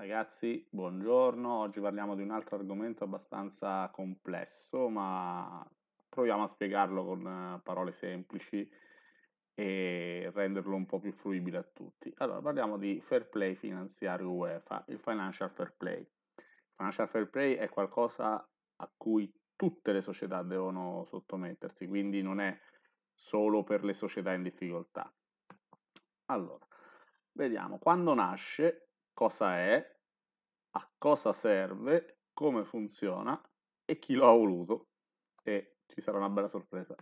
Ragazzi, buongiorno. Oggi parliamo di un altro argomento abbastanza complesso, ma proviamo a spiegarlo con eh, parole semplici e renderlo un po' più fruibile a tutti. Allora, parliamo di fair play finanziario UEFA, il financial fair play. Il financial fair play è qualcosa a cui tutte le società devono sottomettersi, quindi non è solo per le società in difficoltà. Allora, vediamo, quando nasce cosa è, a cosa serve, come funziona e chi lo ha voluto. E ci sarà una bella sorpresa.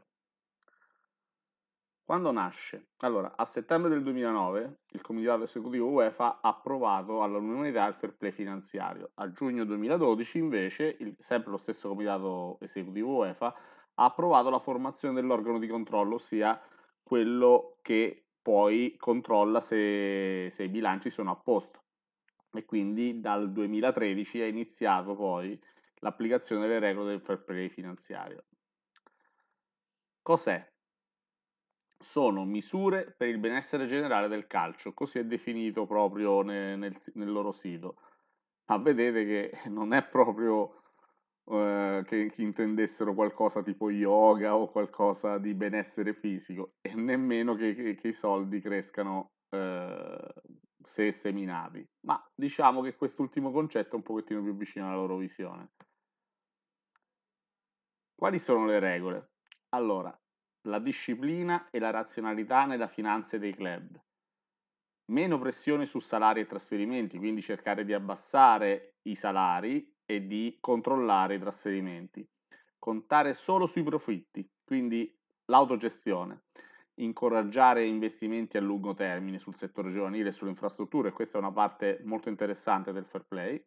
Quando nasce? Allora, a settembre del 2009 il Comitato Esecutivo UEFA ha approvato all'unanimità il fair play finanziario. A giugno 2012 invece, il, sempre lo stesso Comitato Esecutivo UEFA ha approvato la formazione dell'organo di controllo, ossia quello che poi controlla se, se i bilanci sono a posto e quindi dal 2013 è iniziato poi l'applicazione delle regole del fair play finanziario. Cos'è? Sono misure per il benessere generale del calcio, così è definito proprio nel, nel, nel loro sito. Ma vedete che non è proprio eh, che, che intendessero qualcosa tipo yoga o qualcosa di benessere fisico e nemmeno che, che, che i soldi crescano eh, se seminati. Ma diciamo che quest'ultimo concetto è un pochettino più vicino alla loro visione. Quali sono le regole? Allora, la disciplina e la razionalità nella finanza dei club. Meno pressione su salari e trasferimenti, quindi cercare di abbassare i salari e di controllare i trasferimenti. Contare solo sui profitti, quindi l'autogestione incoraggiare investimenti a lungo termine sul settore giovanile e sulle infrastrutture, questa è una parte molto interessante del fair play,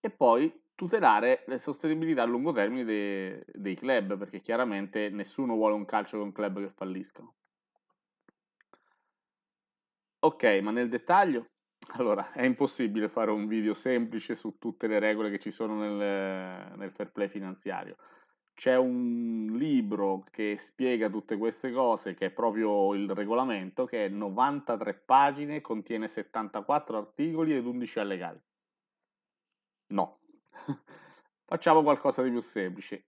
e poi tutelare la sostenibilità a lungo termine dei, dei club, perché chiaramente nessuno vuole un calcio con club che falliscano. Ok, ma nel dettaglio? Allora, è impossibile fare un video semplice su tutte le regole che ci sono nel, nel fair play finanziario c'è un libro che spiega tutte queste cose, che è proprio il regolamento, che è 93 pagine, contiene 74 articoli ed 11 allegati. No, facciamo qualcosa di più semplice.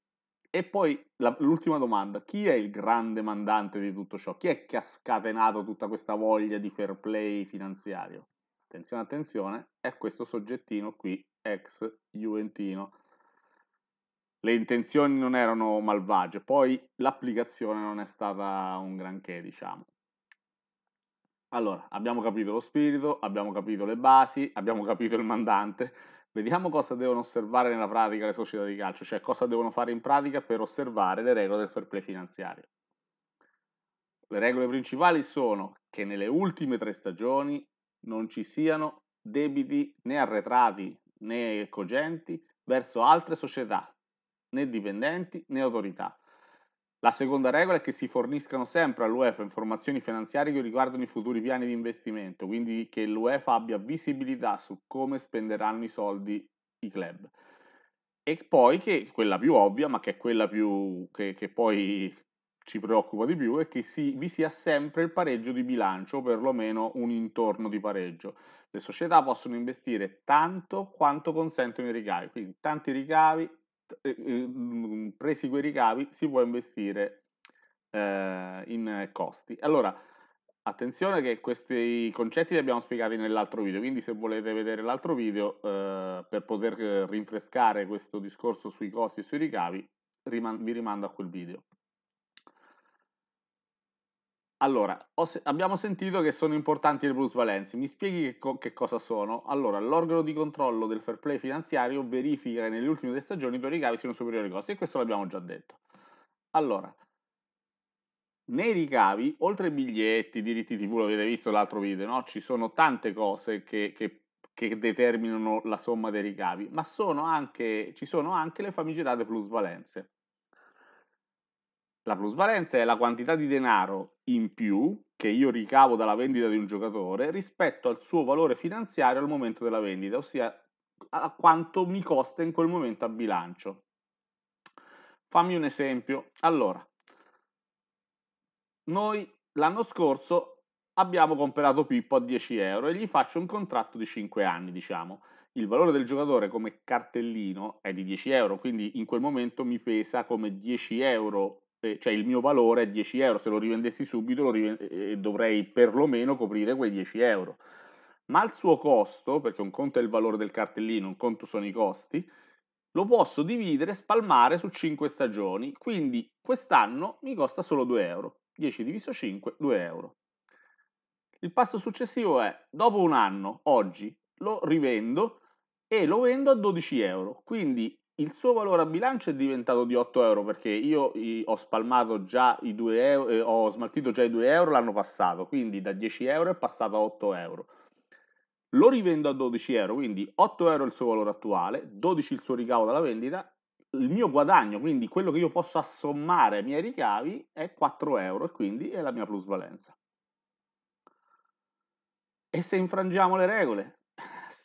E poi la, l'ultima domanda, chi è il grande mandante di tutto ciò? Chi è che ha scatenato tutta questa voglia di fair play finanziario? Attenzione, attenzione, è questo soggettino qui, ex Juventino le intenzioni non erano malvagie, poi l'applicazione non è stata un granché, diciamo. Allora, abbiamo capito lo spirito, abbiamo capito le basi, abbiamo capito il mandante. Vediamo cosa devono osservare nella pratica le società di calcio, cioè cosa devono fare in pratica per osservare le regole del fair play finanziario. Le regole principali sono che nelle ultime tre stagioni non ci siano debiti né arretrati né cogenti verso altre società né dipendenti né autorità. La seconda regola è che si forniscano sempre all'UEFA informazioni finanziarie che riguardano i futuri piani di investimento, quindi che l'UEFA abbia visibilità su come spenderanno i soldi i club. E poi che quella più ovvia, ma che è quella più, che, che poi ci preoccupa di più, è che si, vi sia sempre il pareggio di bilancio, o perlomeno un intorno di pareggio. Le società possono investire tanto quanto consentono i ricavi, quindi tanti ricavi eh, mm, presi quei ricavi si può investire eh, in costi. Allora, attenzione che questi concetti li abbiamo spiegati nell'altro video, quindi se volete vedere l'altro video eh, per poter eh, rinfrescare questo discorso sui costi e sui ricavi, riman- vi rimando a quel video. Allora, se- abbiamo sentito che sono importanti le plusvalenze, mi spieghi che, co- che cosa sono? Allora, l'organo di controllo del fair play finanziario verifica che nelle ultime due stagioni i tuoi ricavi siano superiori ai costi, e questo l'abbiamo già detto. Allora, nei ricavi, oltre ai biglietti, diritti TV, avete visto l'altro video, no? ci sono tante cose che, che, che, determinano la somma dei ricavi, ma sono anche, ci sono anche le famigerate plusvalenze. La plusvalenza è la quantità di denaro in più che io ricavo dalla vendita di un giocatore rispetto al suo valore finanziario al momento della vendita, ossia a quanto mi costa in quel momento a bilancio. Fammi un esempio. Allora, noi l'anno scorso abbiamo comprato Pippo a 10 euro e gli faccio un contratto di 5 anni, diciamo. Il valore del giocatore come cartellino è di 10 euro, quindi in quel momento mi pesa come 10 euro cioè il mio valore è 10 euro, se lo rivendessi subito lo riven- dovrei perlomeno coprire quei 10 euro. Ma il suo costo, perché un conto è il valore del cartellino, un conto sono i costi, lo posso dividere e spalmare su 5 stagioni, quindi quest'anno mi costa solo 2 euro, 10 diviso 5, 2 euro. Il passo successivo è, dopo un anno, oggi, lo rivendo e lo vendo a 12 euro, quindi il suo valore a bilancio è diventato di 8 euro perché io ho spalmato già i 2 euro, eh, ho smaltito già i 2 euro l'anno passato, quindi da 10 euro è passato a 8 euro. Lo rivendo a 12 euro, quindi 8 euro il suo valore attuale, 12 il suo ricavo dalla vendita, il mio guadagno, quindi quello che io posso assommare ai miei ricavi è 4 euro e quindi è la mia plusvalenza. E se infrangiamo le regole?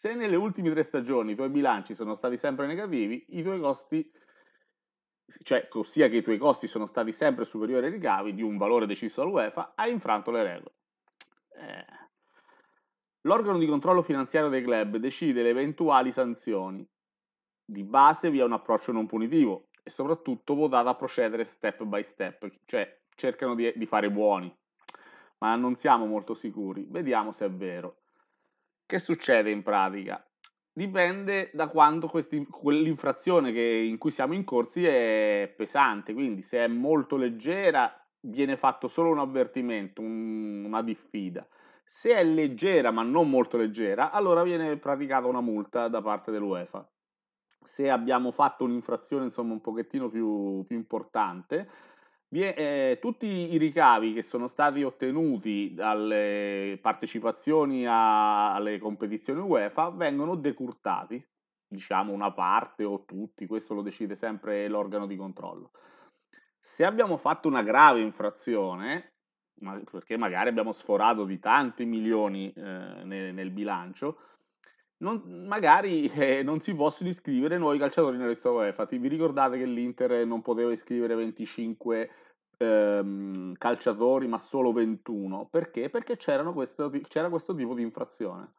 Se nelle ultime tre stagioni i tuoi bilanci sono stati sempre negativi, i tuoi costi, cioè ossia che i tuoi costi sono stati sempre superiori ai ricavi di un valore deciso dall'UEFA, hai infranto le regole. Eh. L'organo di controllo finanziario dei club decide le eventuali sanzioni. Di base vi è un approccio non punitivo e soprattutto votata a procedere step by step, cioè cercano di, di fare buoni, ma non siamo molto sicuri. Vediamo se è vero. Che succede in pratica? Dipende da quanto questi, quell'infrazione che, in cui siamo incorsi è pesante, quindi se è molto leggera viene fatto solo un avvertimento, un, una diffida. Se è leggera ma non molto leggera, allora viene praticata una multa da parte dell'UEFA. Se abbiamo fatto un'infrazione insomma un pochettino più, più importante, eh, tutti i ricavi che sono stati ottenuti dalle partecipazioni a, alle competizioni UEFA vengono decurtati, diciamo una parte o tutti, questo lo decide sempre l'organo di controllo. Se abbiamo fatto una grave infrazione, ma, perché magari abbiamo sforato di tanti milioni eh, nel, nel bilancio, non, magari eh, non si possono iscrivere nuovi calciatori nella lista UEFA. Vi ricordate che l'Inter non poteva iscrivere 25 ehm, calciatori, ma solo 21? Perché? Perché questo, c'era questo tipo di infrazione.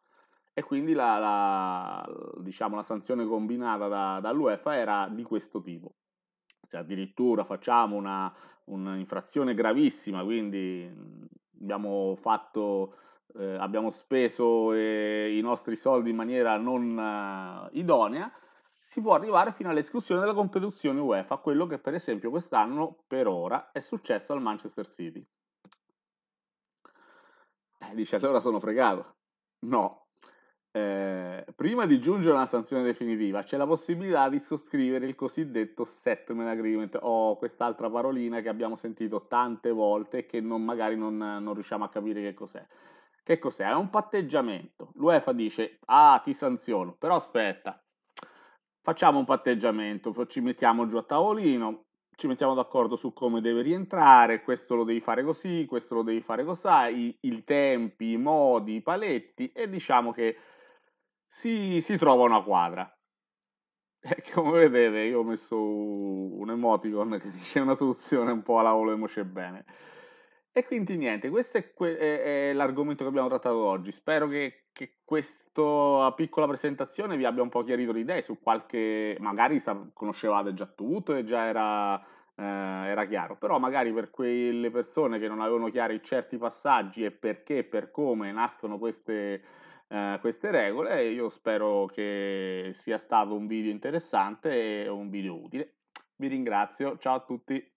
E quindi la, la, diciamo, la sanzione combinata da, dall'UEFA era di questo tipo. Se addirittura facciamo una, un'infrazione gravissima, quindi abbiamo fatto eh, abbiamo speso eh, i nostri soldi in maniera non eh, idonea, si può arrivare fino all'esclusione della competizione UEFA, quello che per esempio quest'anno per ora è successo al Manchester City. Eh, dice allora sono fregato. No. Eh, prima di giungere a una sanzione definitiva c'è la possibilità di sottoscrivere il cosiddetto settlement agreement o oh, quest'altra parolina che abbiamo sentito tante volte e che non, magari non, non riusciamo a capire che cos'è che cos'è? È un patteggiamento. L'UEFA dice, ah, ti sanziono, però aspetta, facciamo un patteggiamento, ci mettiamo giù a tavolino, ci mettiamo d'accordo su come deve rientrare, questo lo devi fare così, questo lo devi fare così, i, i tempi, i modi, i paletti e diciamo che si, si trova una quadra. E come vedete io ho messo un emoticon che dice una soluzione un po' alla volevo bene. E quindi niente, questo è, que- è, l'argomento che abbiamo trattato oggi. Spero che, che, questa piccola presentazione vi abbia un po' chiarito le idee su qualche... magari sa- conoscevate già tutto e già era, eh, era, chiaro, però magari per quelle persone che non avevano chiari certi passaggi e perché e per come nascono queste, eh, queste regole, io spero che sia stato un video interessante e un video utile. Vi ringrazio, ciao a tutti!